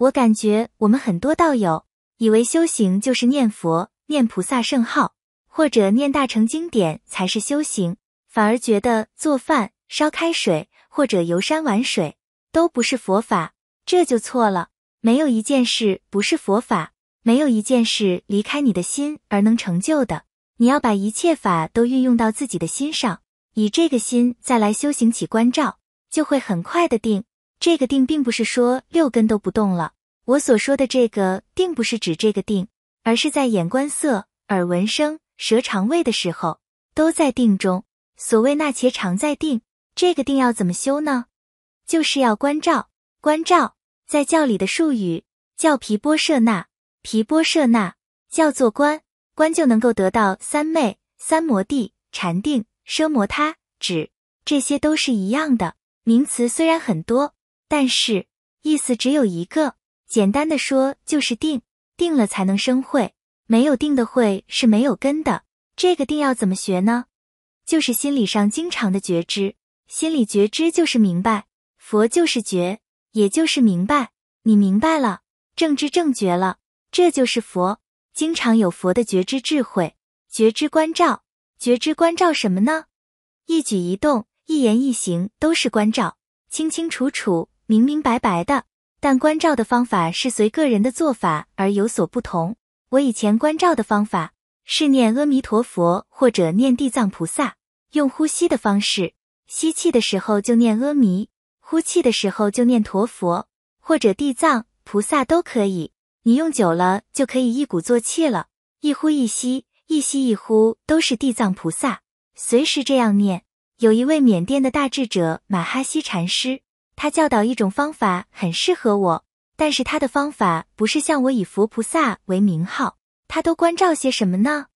我感觉我们很多道友以为修行就是念佛、念菩萨圣号，或者念大乘经典才是修行，反而觉得做饭、烧开水或者游山玩水都不是佛法，这就错了。没有一件事不是佛法，没有一件事离开你的心而能成就的。你要把一切法都运用到自己的心上，以这个心再来修行起关照，就会很快的定。这个定并不是说六根都不动了，我所说的这个定不是指这个定，而是在眼观色、耳闻声、舌尝味的时候都在定中。所谓那且常在定，这个定要怎么修呢？就是要关照，关照在教里的术语叫皮波舍那，皮波舍那叫做观，观就能够得到三昧、三摩地、禅定、奢摩他、止，这些都是一样的名词，虽然很多。但是意思只有一个，简单的说就是定，定了才能生慧，没有定的慧是没有根的。这个定要怎么学呢？就是心理上经常的觉知，心理觉知就是明白，佛就是觉，也就是明白。你明白了，正知正觉了，这就是佛。经常有佛的觉知智慧，觉知关照，觉知关照什么呢？一举一动，一言一行都是关照，清清楚楚。明明白白的，但关照的方法是随个人的做法而有所不同。我以前关照的方法是念阿弥陀佛或者念地藏菩萨，用呼吸的方式，吸气的时候就念阿弥，呼气的时候就念陀佛或者地藏菩萨都可以。你用久了就可以一鼓作气了，一呼一吸，一吸一呼都是地藏菩萨，随时这样念。有一位缅甸的大智者马哈西禅师。他教导一种方法很适合我，但是他的方法不是像我以佛菩萨为名号，他都关照些什么呢？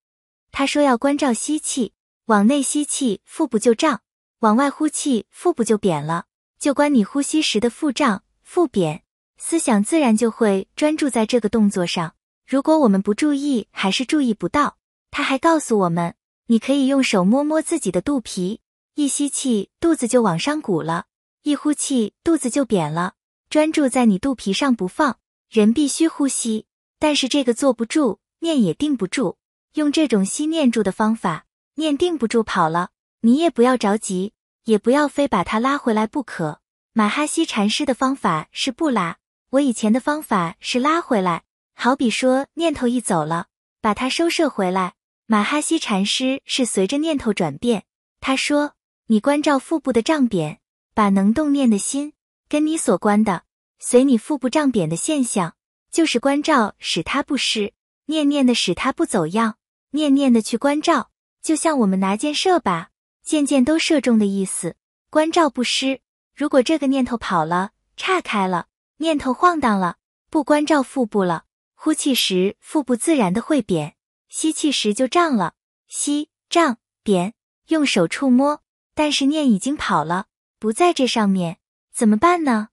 他说要关照吸气，往内吸气腹部就胀，往外呼气腹部就扁了，就关你呼吸时的腹胀、腹扁，思想自然就会专注在这个动作上。如果我们不注意，还是注意不到。他还告诉我们，你可以用手摸摸自己的肚皮，一吸气肚子就往上鼓了。一呼气，肚子就扁了。专注在你肚皮上不放。人必须呼吸，但是这个坐不住，念也定不住。用这种吸念住的方法，念定不住跑了，你也不要着急，也不要非把它拉回来不可。马哈西禅师的方法是不拉，我以前的方法是拉回来。好比说念头一走了，把它收摄回来。马哈西禅师是随着念头转变。他说，你关照腹部的胀扁。把能动念的心跟你所观的，随你腹部胀扁的现象，就是关照使它不失，念念的使它不走样，念念的去关照，就像我们拿箭射靶，箭箭都射中的意思。关照不失，如果这个念头跑了，岔开了，念头晃荡了，不关照腹部了，呼气时腹部自然的会扁，吸气时就胀了，吸胀扁，用手触摸，但是念已经跑了。不在这上面怎么办呢？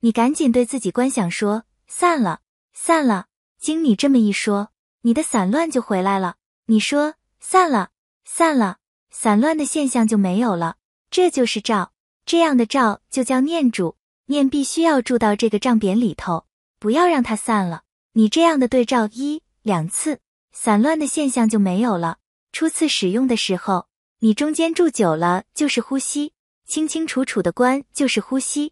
你赶紧对自己观想说散了，散了。经你这么一说，你的散乱就回来了。你说散了，散了，散乱的现象就没有了。这就是照，这样的照就叫念住，念必须要住到这个账匾里头，不要让它散了。你这样的对照一两次，散乱的现象就没有了。初次使用的时候，你中间住久了就是呼吸。清清楚楚的关就是呼吸。